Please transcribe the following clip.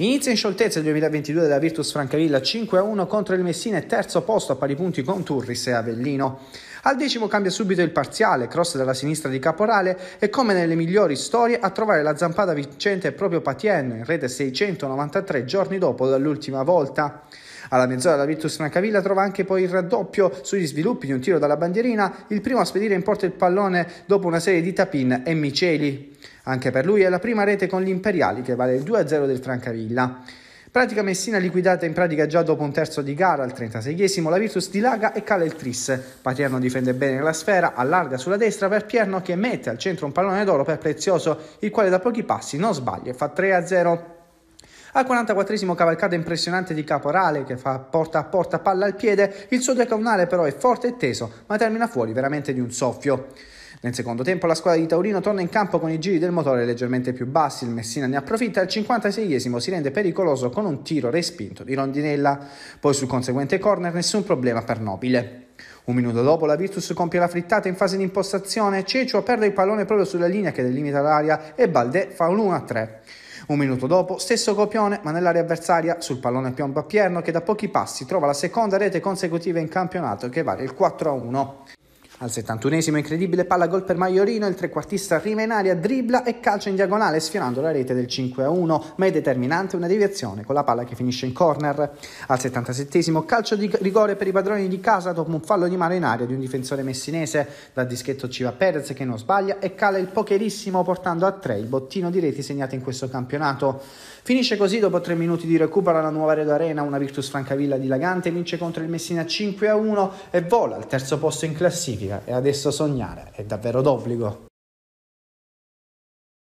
Inizia in scioltezza il 2022 della Virtus Francavilla 5-1 contro il Messina e terzo posto a pari punti con Turris e Avellino. Al decimo cambia subito il parziale, cross dalla sinistra di Caporale e come nelle migliori storie a trovare la zampata vincente è proprio Patien, in rete 693 giorni dopo dall'ultima volta. Alla mezz'ora la Virtus Francavilla trova anche poi il raddoppio sugli sviluppi di un tiro dalla bandierina, il primo a spedire in porta il pallone dopo una serie di tapin e miceli. Anche per lui è la prima rete con gli imperiali che vale il 2-0 del Francavilla. Pratica Messina liquidata in pratica già dopo un terzo di gara, al 36esimo la Virtus dilaga e cala il tris. Paterno difende bene la sfera, allarga sulla destra per Pierno che mette al centro un pallone d'oro per Prezioso, il quale da pochi passi non sbaglia e fa 3-0. Al 44 esimo cavalcata impressionante di Caporale che fa porta a porta palla al piede, il suo decaunale però è forte e teso, ma termina fuori veramente di un soffio. Nel secondo tempo la squadra di Taurino torna in campo con i giri del motore leggermente più bassi, il Messina ne approfitta e al 56esimo si rende pericoloso con un tiro respinto di Rondinella, poi sul conseguente corner nessun problema per Nobile. Un minuto dopo la Virtus compie la frittata in fase di impostazione, Cecio perde il pallone proprio sulla linea che delimita l'area e Baldè fa un 1-3. Un minuto dopo, stesso copione, ma nell'area avversaria, sul pallone piomba Pierno che da pochi passi trova la seconda rete consecutiva in campionato che vale il 4-1. Al 71esimo incredibile palla gol per Maiorino, il trequartista arriva in aria, dribbla e calcia in diagonale sfiorando la rete del 5-1, ma è determinante una deviazione con la palla che finisce in corner. Al 77esimo calcio di rigore per i padroni di casa dopo un fallo di mano in aria di un difensore messinese, dal dischetto Civa Perez che non sbaglia e cala il pokerissimo portando a 3 il bottino di reti segnate in questo campionato. Finisce così dopo 3 minuti di recupero alla nuova Redo Arena, una Virtus Francavilla dilagante vince contro il Messina 5-1 e vola al terzo posto in classifica specifica e adesso sognare è davvero d'obbligo.